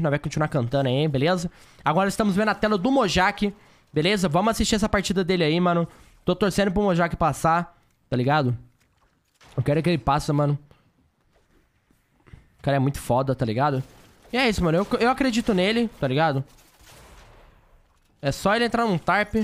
Nós vai continuar cantando aí, beleza? Agora estamos vendo a tela do Mojack, beleza? Vamos assistir essa partida dele aí, mano. Tô torcendo pro Mojack passar, tá ligado? Eu quero que ele passe, mano. O cara é muito foda, tá ligado? E é isso, mano. Eu, eu acredito nele, tá ligado? É só ele entrar num tarp